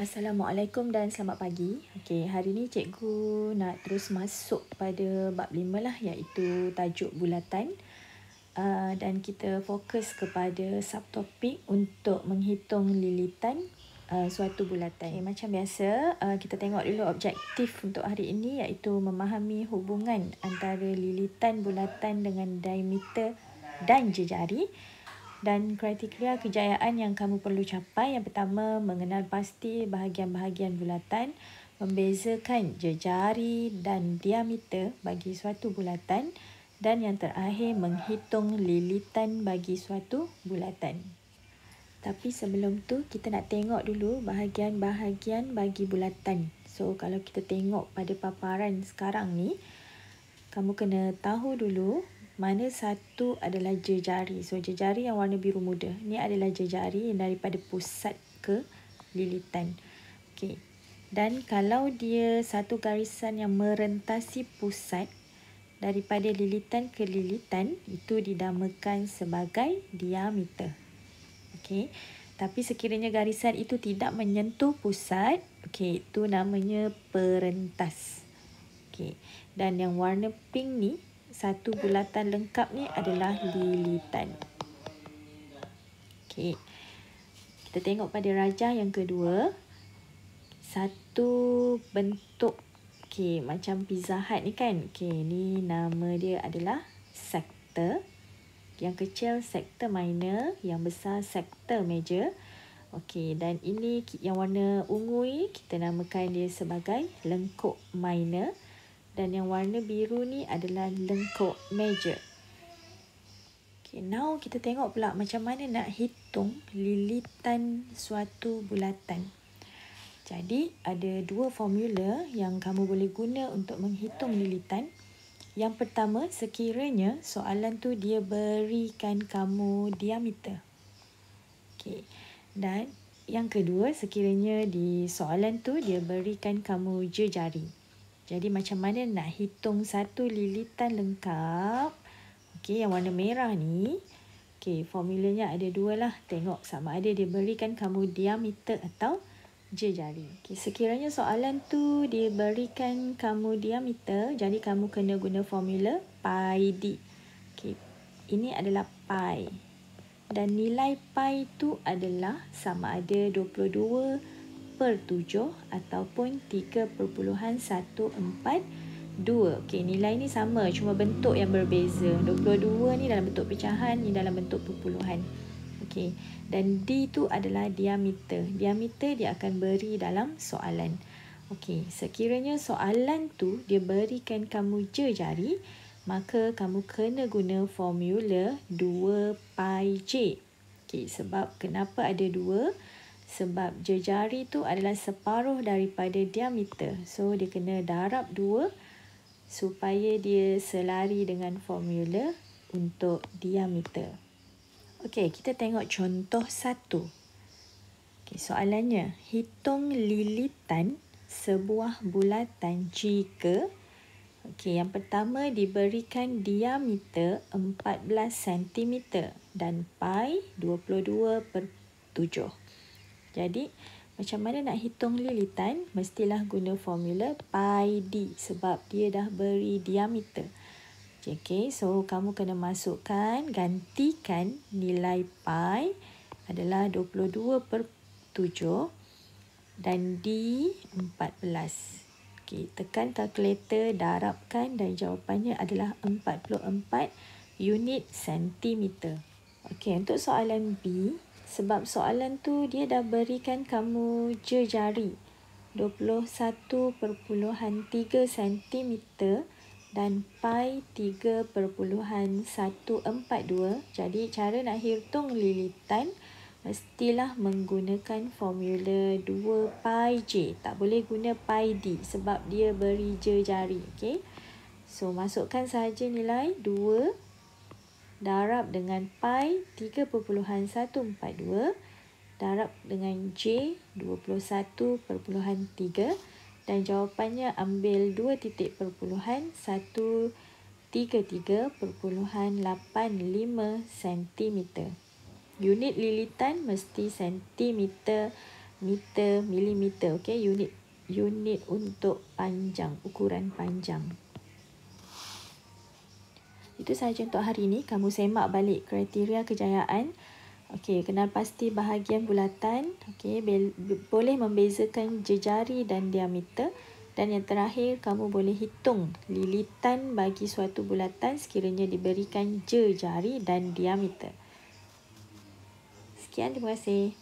Assalamualaikum dan selamat pagi. Okey, hari ni cikgu nak terus masuk pada bab lima lah iaitu tajuk bulatan. Uh, dan kita fokus kepada subtopik untuk menghitung lilitan uh, suatu bulatan. Okay, macam biasa, uh, kita tengok dulu objektif untuk hari ini iaitu memahami hubungan antara lilitan bulatan dengan diameter dan jejari dan kriteria kejayaan yang kamu perlu capai yang pertama mengenal pasti bahagian-bahagian bulatan membezakan jejari dan diameter bagi suatu bulatan dan yang terakhir menghitung lilitan bagi suatu bulatan tapi sebelum tu kita nak tengok dulu bahagian-bahagian bagi bulatan so kalau kita tengok pada paparan sekarang ni kamu kena tahu dulu mana satu adalah jejari. So jejari yang warna biru muda. Ni adalah jejari yang daripada pusat ke lilitan. okay. Dan kalau dia satu garisan yang merentasi pusat daripada lilitan ke lilitan, itu didamakan sebagai diameter. okay. Tapi sekiranya garisan itu tidak menyentuh pusat, okay, itu namanya perentas. okay. Dan yang warna pink ni satu bulatan lengkap ni adalah lilitan. Okey. Kita tengok pada rajah yang kedua. Satu bentuk okey macam pizza hut ni kan. Okey, ni nama dia adalah sektor. Yang kecil sektor minor, yang besar sektor major. Okey, dan ini yang warna ungu ni kita namakan dia sebagai lengkuk minor dan yang warna biru ni adalah lengkok meja. Okay, now kita tengok pula macam mana nak hitung lilitan suatu bulatan. Jadi, ada dua formula yang kamu boleh guna untuk menghitung lilitan. Yang pertama, sekiranya soalan tu dia berikan kamu diameter. Okay. Dan yang kedua, sekiranya di soalan tu dia berikan kamu jejari. Jadi macam mana nak hitung satu lilitan lengkap. Okey, yang warna merah ni. Okey, formulanya ada dua lah. Tengok sama ada dia berikan kamu diameter atau jejari. Okey, sekiranya soalan tu dia berikan kamu diameter. Jadi kamu kena guna formula pi d. Okey, ini adalah pi. Dan nilai pi tu adalah sama ada 22 meter. 0.7 ataupun 3.142. Okey, nilai ni sama cuma bentuk yang berbeza. 22 ni dalam bentuk pecahan, ni dalam bentuk perpuluhan. Okey. Dan D tu adalah diameter. Diameter dia akan beri dalam soalan. Okey, sekiranya soalan tu dia berikan kamu je jari, maka kamu kena guna formula 2 pi j. Okey, sebab kenapa ada 2? sebab jejari tu adalah separuh daripada diameter. So dia kena darab dua supaya dia selari dengan formula untuk diameter. Okey, kita tengok contoh satu. Okay, soalannya, hitung lilitan sebuah bulatan jika okay, yang pertama diberikan diameter 14 cm dan pi 22 per 7. Jadi, macam mana nak hitung lilitan? Mestilah guna formula pi d sebab dia dah beri diameter. Okay, so kamu kena masukkan, gantikan nilai pi adalah 22 per 7 dan d 14. Okay, tekan kalkulator, darabkan dan jawapannya adalah 44 unit sentimeter. Okay, untuk soalan B, sebab soalan tu dia dah berikan kamu jejari 21.3 cm dan pi 3.142. Jadi cara nak hitung lilitan mestilah menggunakan formula 2 pi j. Tak boleh guna pi d sebab dia beri jari. Okay. So masukkan saja nilai darab dengan pi 3.142 darab dengan j 21.3 dan jawapannya ambil 2.133.85 cm. Unit lilitan mesti sentimeter, meter, milimeter. Okay? Unit unit untuk panjang, ukuran panjang. Itu sahaja untuk hari ini. Kamu semak balik kriteria kejayaan. Okey, kenal pasti bahagian bulatan. Okey, be- boleh membezakan jejari dan diameter. Dan yang terakhir, kamu boleh hitung lilitan bagi suatu bulatan sekiranya diberikan jejari dan diameter. Sekian, terima kasih.